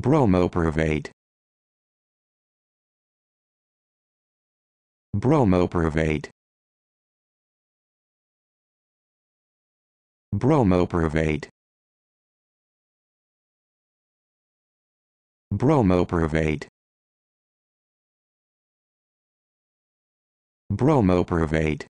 bromoprivate bromoprivate bromoprivate bromoprivate bromoprivate